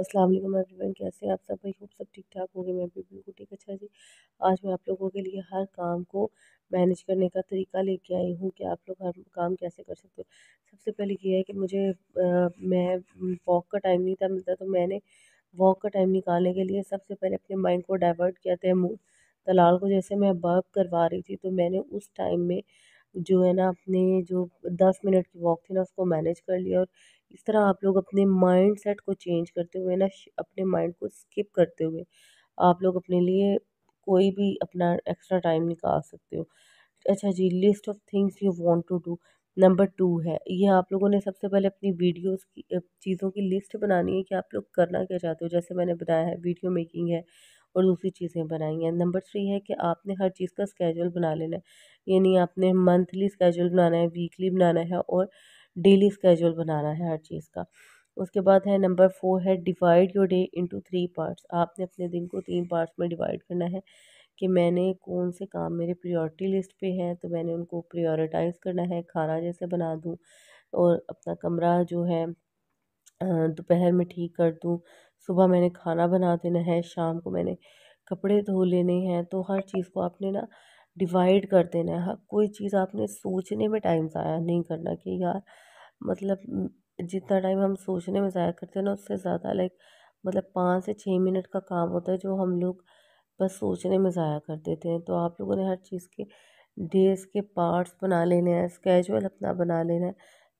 Aslam everyone कैसे हैं आप सब भाई खूब सब ठीक ठाक होंगे मैं भी बिल्कुल ठीक अच्छा जी आज मैं आप लोगों के लिए हर काम को मैनेज करने का तरीका लेके आई हूँ कि आप लोग हर काम कैसे कर सकते हो सबसे पहले ये है कि मुझे आ, मैं वॉक का टाइम नहीं था मिलता तो मैंने वॉक का टाइम निकालने के लिए सबसे पहले अपने माइंड को डाइवर्ट किया मूड दलाल को जैसे मैं वर्क करवा रही थी तो मैंने उस टाइम में जो है ना अपने जो दस मिनट की वॉक थी ना उसको मैनेज कर लिया और इस तरह आप लोग अपने माइंड सेट को चेंज करते हुए ना अपने माइंड को स्किप करते हुए आप लोग अपने लिए कोई भी अपना एक्स्ट्रा टाइम निकाल सकते हो अच्छा जी list of things you want to do number two है ये आप लोगों ने सबसे पहले अपनी वीडियोस की चीज़ों की लिस्ट बनानी है कि आप लोग करना क्या चाहते हो जैसे मैंने बताया है वीडियो मेकिंग है और दूसरी चीज़ें बनाई हैं नंबर थ्री है कि आपने हर चीज़ का स्केजुअल बना लेना है यानी आपने मंथली स्केजुअल बनाना है वीकली बनाना है और डेली स्केजूल बनाना है हर चीज़ का उसके बाद है नंबर फोर है divide your day into three parts आपने अपने दिन को तीन पार्ट्स में डिवाइड करना है कि मैंने कौन से काम मेरे प्रायोरिटी लिस्ट पे हैं तो मैंने उनको प्रायोरिटाइज़ करना है खाना जैसे बना दूँ और अपना कमरा जो है दोपहर में ठीक कर दूँ सुबह मैंने खाना बना देना है शाम को मैंने कपड़े धो लेने हैं तो हर चीज़ को आपने ना डिवाइड कर देना है कोई चीज़ आपने सोचने में टाइम ज़ाया नहीं करना कि यार मतलब जितना टाइम हम सोचने में ज़ाया करते हैं ना उससे ज़्यादा लाइक मतलब पाँच से छः मिनट का काम होता है जो हम लोग बस सोचने में ज़ाया कर देते हैं तो आप लोगों ने हर चीज़ के डेज के पार्ट्स बना लेने हैं स्केजुअल अपना बना लेना है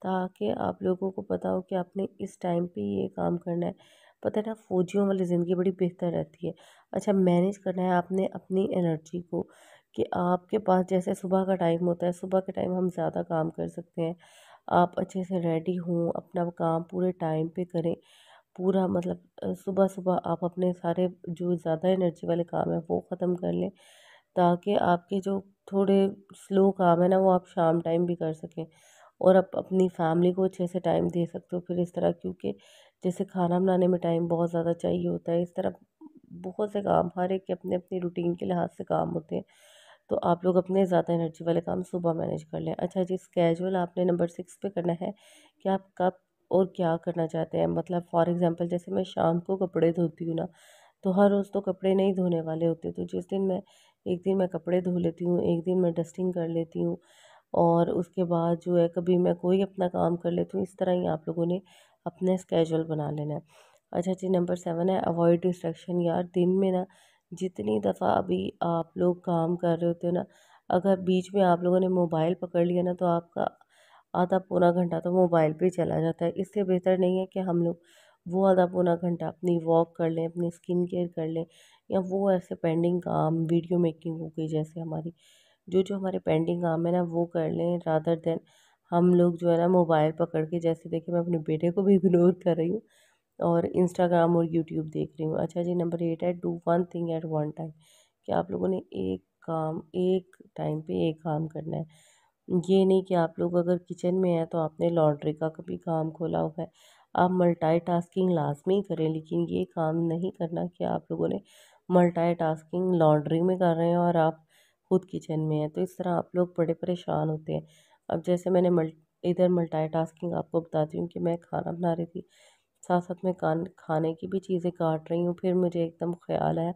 ताकि आप लोगों को पता हो कि आपने इस टाइम पे ये काम करना है पता है ना फौजियों वाली ज़िंदगी बड़ी बेहतर रहती है अच्छा मैनेज करना है आपने अपनी एनर्जी को कि आपके पास जैसे सुबह का टाइम होता है सुबह के टाइम हम ज़्यादा काम कर सकते हैं आप अच्छे से रेडी हों अपना काम पूरे टाइम पे करें पूरा मतलब सुबह सुबह आप अपने सारे जो ज़्यादा एनर्जी वाले काम हैं वो ख़त्म कर लें ताकि आपके जो थोड़े स्लो काम है ना वो आप शाम टाइम भी कर सकें और आप अपनी फैमिली को अच्छे से टाइम दे सकते हो फिर इस तरह क्योंकि जैसे खाना बनाने में टाइम बहुत ज़्यादा चाहिए होता है इस तरह बहुत से काम हर एक के अपने अपनी रूटीन के लिहाज से काम होते हैं तो आप लोग अपने ज़्यादा एनर्जी वाले काम सुबह मैनेज कर लें अच्छा जी स्केजुअल आपने नंबर सिक्स पे करना है कि आप कब और क्या करना चाहते हैं मतलब फॉर एग्जांपल जैसे मैं शाम को कपड़े धोती हूँ ना तो हर रोज़ तो कपड़े नहीं धोने वाले होते तो जिस दिन मैं एक दिन मैं कपड़े धो लेती हूँ एक दिन मैं डस्टिंग कर लेती हूँ और उसके बाद जो है कभी मैं कोई अपना काम कर लेती हूँ इस तरह ही आप लोगों ने अपने स्केजुअल बना लेना है अच्छा जी नंबर सेवन है अवॉइड डिस्ट्रैक्शन यार दिन में ना जितनी दफ़ा अभी आप लोग काम कर रहे होते हो ना अगर बीच में आप लोगों ने मोबाइल पकड़ लिया ना तो आपका आधा पौना घंटा तो मोबाइल पे चला जाता है इससे बेहतर नहीं है कि हम लोग वो आधा पौना घंटा अपनी वॉक कर लें अपनी स्किन केयर कर लें या वो ऐसे पेंडिंग काम वीडियो मेकिंग हो गई जैसे हमारी जो जो हमारे पेंडिंग काम है ना वो कर लें रादर देन हम लोग जो है ना मोबाइल पकड़ के जैसे देखिए मैं अपने बेटे को भी इग्नोर कर रही हूँ और इंस्टाग्राम और यूट्यूब देख रही हूँ अच्छा जी नंबर एट है do one thing at one time कि आप लोगों ने एक काम एक टाइम पे एक काम करना है ये नहीं कि आप लोग अगर किचन में हैं तो आपने लॉन्ड्री का कभी काम खोला हुआ है आप मल्टाई टास्किंग लाजमी करें लेकिन ये काम नहीं करना कि आप लोगों ने मल्टाई टास्किंग लॉन्ड्री में कर रहे हैं और आप खुद किचन में हैं तो इस तरह आप लोग बड़े परेशान होते हैं अब जैसे मैंने मल्ट इधर मल्टाई टास्किंग आपको बताती हूँ कि मैं खाना बना रही थी साथ साथ मैं कान खाने की भी चीज़ें काट रही हूँ फिर मुझे एकदम ख्याल आया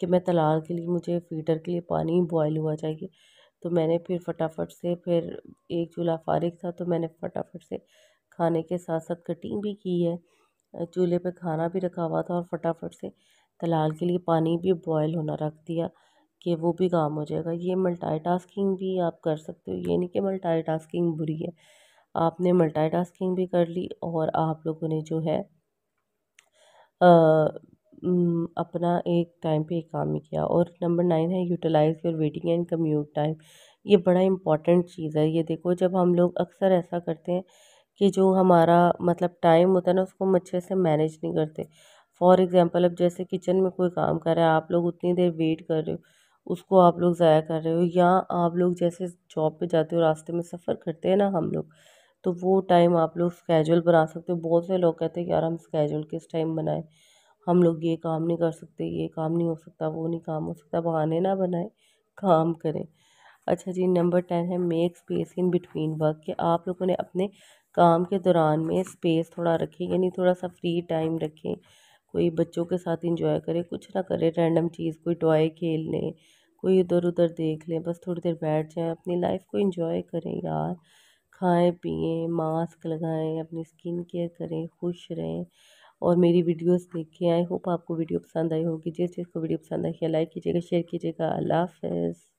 कि मैं तलाल के लिए मुझे फीटर के लिए पानी बॉयल हुआ चाहिए तो मैंने फिर फटाफट से फिर एक चूल्हा फ़ारिग था तो मैंने फटाफट से खाने के साथ साथ कटिंग भी की है चूल्हे पे खाना भी रखा हुआ था और फटाफट से तलाल के लिए पानी भी बॉयल होना रख दिया कि वो भी काम हो जाएगा ये मल्टी टास्किंग भी आप कर सकते हो ये नहीं कि मल्टी टास्किंग बुरी है आपने मल्टीटास्किंग भी कर ली और आप लोगों ने जो है अपना एक टाइम पे एक काम ही किया और नंबर नाइन है utilise your waiting and commute time ये बड़ा इम्पॉर्टेंट चीज़ है ये देखो जब हम लोग अक्सर ऐसा करते हैं कि जो हमारा मतलब टाइम होता है ना उसको हम अच्छे से मैनेज नहीं करते फॉर एग्ज़ाम्पल अब जैसे किचन में कोई काम कर रहा है आप लोग उतनी देर वेट कर रहे हो उसको आप लोग ज़ाया कर रहे हो या आप लोग जैसे जॉब पर जाते हो रास्ते में सफ़र करते हैं ना हम लोग तो वो टाइम आप लोग स्केजुअल बना सकते हो बहुत से लोग कहते हैं कि यार हम स्केजुअल किस टाइम बनाएं हम लोग ये काम नहीं कर सकते ये काम नहीं हो सकता वो नहीं काम हो सकता बहाने ना बनाएं काम करें अच्छा जी नंबर टेन है make space in between work कि आप लोगों ने अपने काम के दौरान में स्पेस थोड़ा रखें यानी थोड़ा सा फ्री टाइम रखें कोई बच्चों के साथ इंजॉय करें कुछ ना करें रैंडम चीज़ कोई टॉय खेल लें कोई इधर उधर देख लें बस थोड़ी देर बैठ जाए अपनी लाइफ को इंजॉय करें यार खाएँ पिएँ मास्क लगाएँ अपनी स्किन केयर करें खुश रहें और मेरी वीडियोस देखें आई होप आपको वीडियो पसंद आई होगी जिस को वीडियो पसंद आई है लाइक कीजिएगा शेयर कीजिएगा अल्लाह हाफ़िज़